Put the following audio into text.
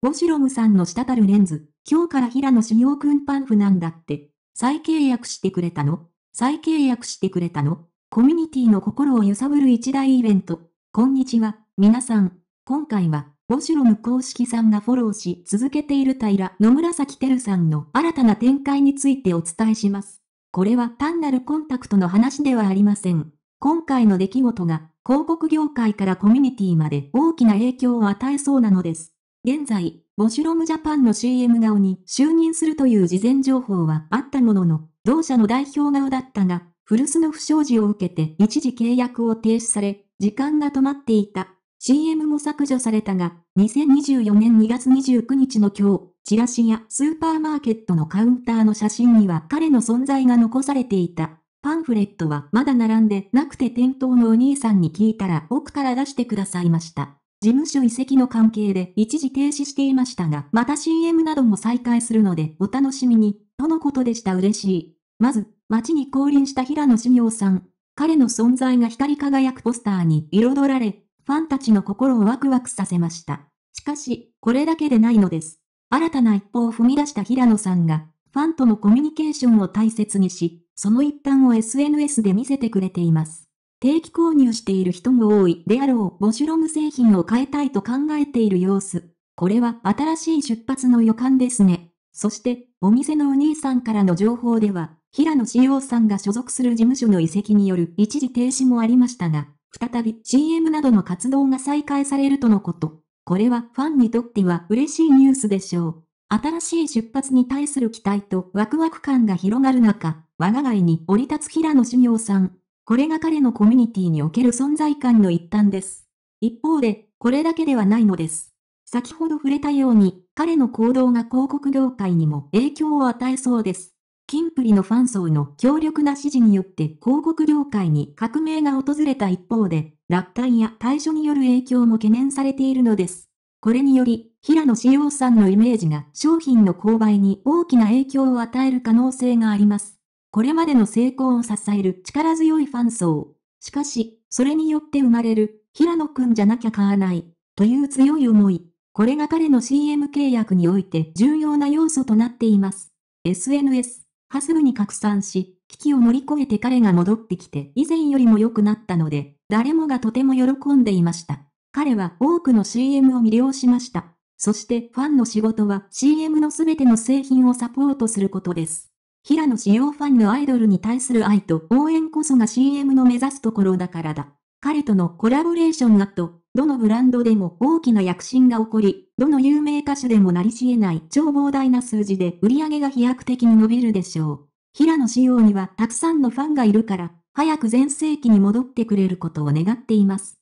ボシロムさんの滴るレンズ、今日から平野紫耀くんパンフなんだって、再契約してくれたの再契約してくれたのコミュニティの心を揺さぶる一大イベント。こんにちは、皆さん。今回は、ボシロム公式さんがフォローし続けている平野紫テルさんの新たな展開についてお伝えします。これは単なるコンタクトの話ではありません。今回の出来事が広告業界からコミュニティまで大きな影響を与えそうなのです。現在、ボシュロムジャパンの CM 顔に就任するという事前情報はあったものの、同社の代表顔だったが、古巣の不祥事を受けて一時契約を停止され、時間が止まっていた。CM も削除されたが、2024年2月29日の今日、チラシやスーパーマーケットのカウンターの写真には彼の存在が残されていた。パンフレットはまだ並んでなくて店頭のお兄さんに聞いたら奥から出してくださいました。事務所移籍の関係で一時停止していましたが、また CM なども再開するのでお楽しみに、とのことでした嬉しい。まず、街に降臨した平野志行さん。彼の存在が光り輝くポスターに彩られ、ファンたちの心をワクワクさせました。しかし、これだけでないのです。新たな一歩を踏み出した平野さんが、ファンとのコミュニケーションを大切にし、その一端を SNS で見せてくれています。定期購入している人も多いであろうボシュロム製品を変えたいと考えている様子。これは新しい出発の予感ですね。そして、お店のお兄さんからの情報では、平野志陽さんが所属する事務所の移籍による一時停止もありましたが、再び CM などの活動が再開されるとのこと。これはファンにとっては嬉しいニュースでしょう。新しい出発に対する期待とワクワク感が広がる中、我が輩に降り立つ平野志陽さん。これが彼のコミュニティにおける存在感の一端です。一方で、これだけではないのです。先ほど触れたように、彼の行動が広告業界にも影響を与えそうです。キンプリのファン層の強力な支持によって広告業界に革命が訪れた一方で、落胆や対処による影響も懸念されているのです。これにより、平野志陽さんのイメージが商品の購買に大きな影響を与える可能性があります。これまでの成功を支える力強いファン層。しかし、それによって生まれる、平野くんじゃなきゃ買わない、という強い思い。これが彼の CM 契約において重要な要素となっています。SNS はすぐに拡散し、危機を乗り越えて彼が戻ってきて以前よりも良くなったので、誰もがとても喜んでいました。彼は多くの CM を魅了しました。そしてファンの仕事は CM のすべての製品をサポートすることです。平野紫耀ファンのアイドルに対する愛と応援こそが CM の目指すところだからだ。彼とのコラボレーションがと、どのブランドでも大きな躍進が起こり、どの有名歌手でもなりし得ない超膨大な数字で売り上げが飛躍的に伸びるでしょう。平野紫耀にはたくさんのファンがいるから、早く全盛期に戻ってくれることを願っています。